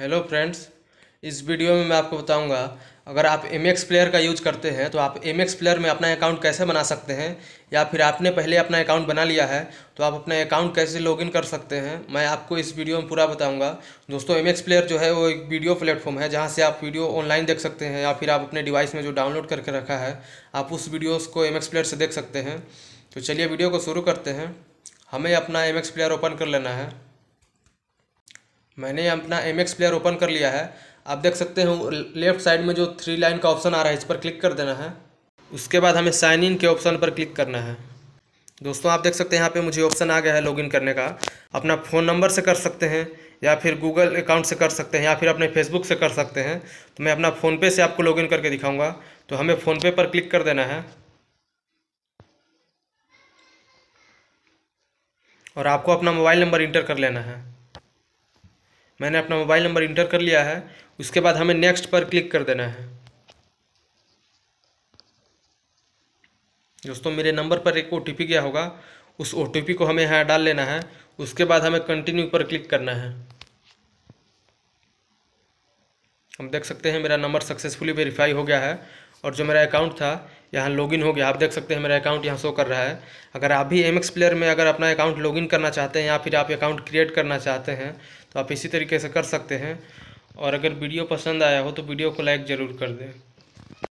hello friends इस video में मैं आपको बताऊंगा अगर आप एम एक्स प्लेयर का यूज करते हैं तो आप एम एक्स प्लेयर में अपना अकाउंट कैसे बना सकते हैं या फिर आपने पहले अपना अकाउंट बना लिया है तो आप अपना अकाउंट कैसे लॉगिन कर सकते हैं मैं आपको इस वीडियो में पूरा बताऊंगा दोस्तों एम एक्स प्लेयर जो है वो एक वीडियो प्लेटफॉर्म है जहाँ से आप वीडियो ऑनलाइन देख सकते हैं या फिर आप अपने डिवाइस में जो डाउनलोड करके रखा है आप उस वीडियोज़ को एम एक्स प्लेयर से देख सकते हैं तो चलिए वीडियो को शुरू करते हैं हमें अपना एम एक्स प्लेयर ओपन कर लेना है मैंने अपना एम एक्स प्लेयर ओपन कर लिया है आप देख सकते हैं लेफ्ट साइड में जो थ्री लाइन का ऑप्शन आ रहा है इस पर क्लिक कर देना है उसके बाद हमें साइन इन के ऑप्शन पर क्लिक करना है दोस्तों आप देख सकते हैं यहाँ पे मुझे ऑप्शन आ गया है लॉगिन करने का अपना फ़ोन नंबर से कर सकते हैं या फिर गूगल अकाउंट से कर सकते हैं या फिर अपने फेसबुक से कर सकते हैं तो मैं अपना फ़ोनपे से आपको लॉगिन करके दिखाऊंगा तो हमें फ़ोनपे पर क्लिक कर देना है और आपको अपना मोबाइल नंबर इंटर कर लेना है मैंने अपना मोबाइल नंबर इंटर कर लिया है उसके बाद हमें नेक्स्ट पर क्लिक कर देना है दोस्तों मेरे नंबर पर एक ओ गया होगा उस ओ को हमें यहाँ डाल लेना है उसके बाद हमें कंटिन्यू पर क्लिक करना है हम देख सकते हैं मेरा नंबर सक्सेसफुली वेरीफाई हो गया है और जो मेरा अकाउंट था यहाँ लॉगिन हो गया आप देख सकते हैं मेरा अकाउंट यहाँ शो कर रहा है अगर आप भी एम प्लेयर में अगर अपना अकाउंट लॉगिन करना चाहते हैं या फिर आप अकाउंट क्रिएट करना चाहते हैं तो आप इसी तरीके से कर सकते हैं और अगर वीडियो पसंद आया हो तो वीडियो को लाइक ज़रूर कर दें